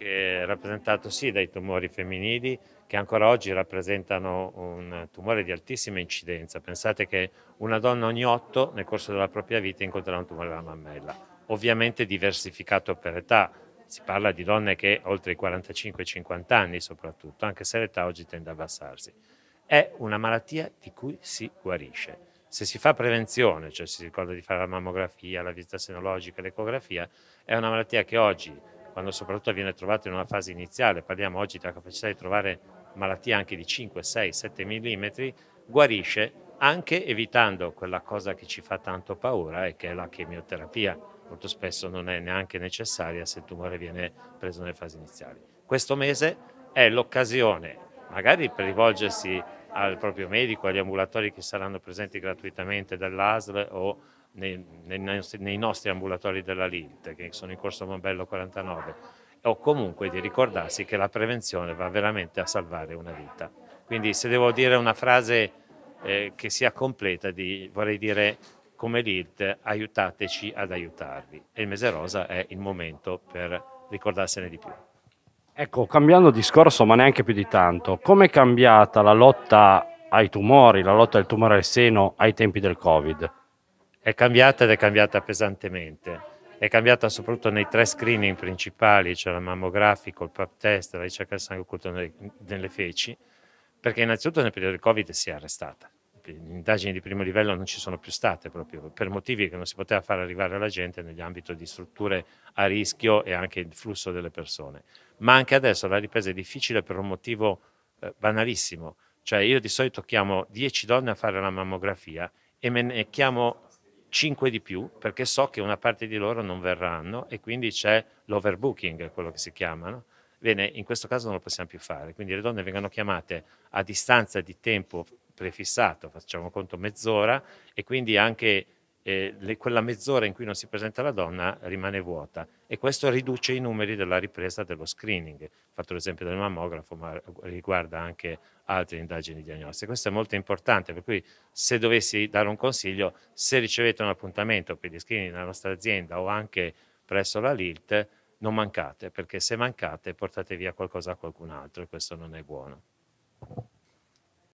È rappresentato sì dai tumori femminili che ancora oggi rappresentano un tumore di altissima incidenza. Pensate che una donna ogni otto nel corso della propria vita incontrerà un tumore alla mammella, ovviamente diversificato per età. Si parla di donne che oltre i 45-50 anni soprattutto, anche se l'età oggi tende a abbassarsi. È una malattia di cui si guarisce. Se si fa prevenzione, cioè si ricorda di fare la mammografia, la visita senologica, l'ecografia, è una malattia che oggi quando soprattutto viene trovato in una fase iniziale, parliamo oggi della capacità di trovare malattie anche di 5, 6, 7 mm, guarisce anche evitando quella cosa che ci fa tanto paura e che è la chemioterapia. Molto spesso non è neanche necessaria se il tumore viene preso nelle fasi iniziali. Questo mese è l'occasione, magari per rivolgersi al proprio medico, agli ambulatori che saranno presenti gratuitamente dall'ASL o nei, nei, nei nostri ambulatori della LINT, che sono in corso Mombello 49, o comunque di ricordarsi che la prevenzione va veramente a salvare una vita. Quindi se devo dire una frase eh, che sia completa, di, vorrei dire come LID aiutateci ad aiutarvi e il mese rosa è il momento per ricordarsene di più. Ecco, cambiando discorso, ma neanche più di tanto, come è cambiata la lotta ai tumori, la lotta al tumore al seno ai tempi del Covid? è cambiata ed è cambiata pesantemente. È cambiata soprattutto nei tre screening principali, cioè la mammografico, il pap test, la ricerca del sangue occulto nelle, feci, perché innanzitutto nel periodo del Covid si è arrestata. Le indagini di primo livello non ci sono più state proprio per motivi che non si poteva far arrivare alla gente negli ambiti di strutture a rischio e anche il flusso delle persone. Ma anche adesso la ripresa è difficile per un motivo eh, banalissimo. Cioè io di solito chiamo 10 donne a fare la mammografia e me ne chiamo 5 di più perché so che una parte di loro non verranno e quindi c'è l'overbooking, quello che si chiamano. Bene, in questo caso non lo possiamo più fare, quindi le donne vengono chiamate a distanza di tempo prefissato, facciamo conto mezz'ora, e quindi anche eh, le, quella mezz'ora in cui non si presenta la donna rimane vuota e questo riduce i numeri della ripresa dello screening. Ho fatto l'esempio del mammografo, ma riguarda anche altre indagini diagnostiche. Questo è molto importante, per cui se dovessi dare un consiglio, se ricevete un appuntamento per gli screening nella nostra azienda o anche presso la LILT, non mancate, perché se mancate portate via qualcosa a qualcun altro e questo non è buono.